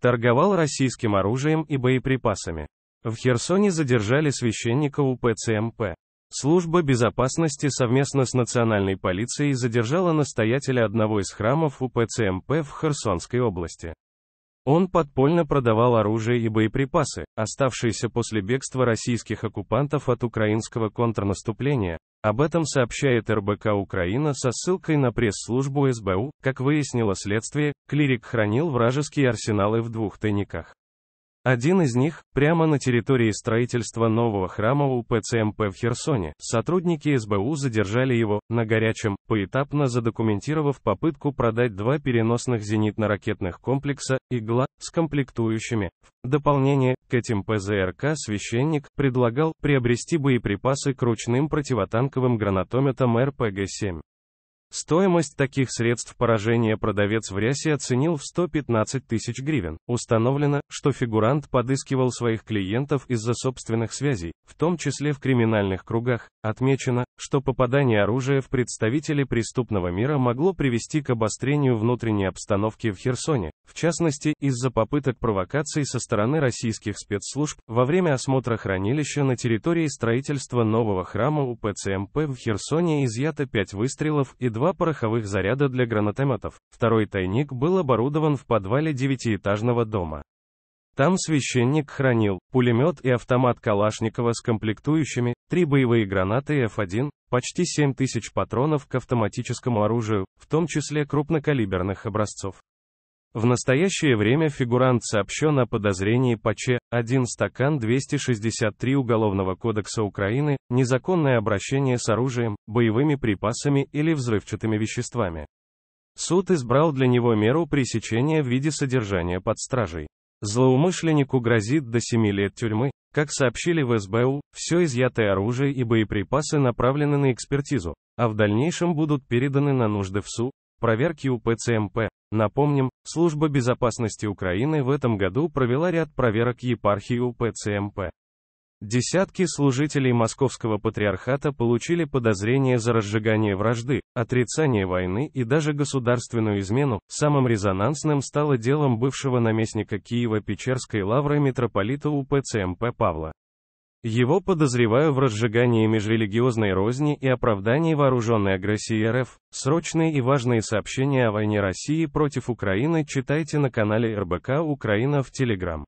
торговал российским оружием и боеприпасами. В Херсоне задержали священника УПЦМП. Служба безопасности совместно с национальной полицией задержала настоятеля одного из храмов УПЦМП в Херсонской области. Он подпольно продавал оружие и боеприпасы, оставшиеся после бегства российских оккупантов от украинского контрнаступления, об этом сообщает РБК Украина со ссылкой на пресс-службу СБУ. Как выяснило следствие, клирик хранил вражеские арсеналы в двух тайниках. Один из них, прямо на территории строительства нового храма у ПЦМП в Херсоне, сотрудники СБУ задержали его, на горячем, поэтапно задокументировав попытку продать два переносных зенитно-ракетных комплекса, «Игла», с комплектующими. В дополнение, к этим ПЗРК священник предлагал приобрести боеприпасы к ручным противотанковым гранатометам РПГ-7. Стоимость таких средств поражения продавец в рясе оценил в 115 тысяч гривен. Установлено, что фигурант подыскивал своих клиентов из-за собственных связей, в том числе в криминальных кругах. Отмечено, что попадание оружия в представителей преступного мира могло привести к обострению внутренней обстановки в Херсоне, в частности, из-за попыток провокаций со стороны российских спецслужб во время осмотра хранилища на территории строительства нового храма у ПЦМП в Херсоне изъято пять выстрелов и два пороховых заряда для гранатометов. Второй тайник был оборудован в подвале девятиэтажного дома. Там священник хранил пулемет и автомат Калашникова с комплектующими, три боевые гранаты F1, почти 7 тысяч патронов к автоматическому оружию, в том числе крупнокалиберных образцов. В настоящее время фигурант сообщен о подозрении по Ч1 стакан 263 Уголовного кодекса Украины, незаконное обращение с оружием, боевыми припасами или взрывчатыми веществами. Суд избрал для него меру пресечения в виде содержания под стражей. Злоумышленнику грозит до 7 лет тюрьмы. Как сообщили в СБУ, все изъятое оружие и боеприпасы направлены на экспертизу, а в дальнейшем будут переданы на нужды в СУ, проверки у ПЦМП, Напомним, Служба безопасности Украины в этом году провела ряд проверок епархии УПЦМП. Десятки служителей Московского патриархата получили подозрения за разжигание вражды, отрицание войны и даже государственную измену. Самым резонансным стало делом бывшего наместника Киева Печерской лавры митрополита УПЦМП Павла. Его подозреваю в разжигании межрелигиозной розни и оправдании вооруженной агрессии РФ. Срочные и важные сообщения о войне России против Украины читайте на канале РБК Украина в Телеграм.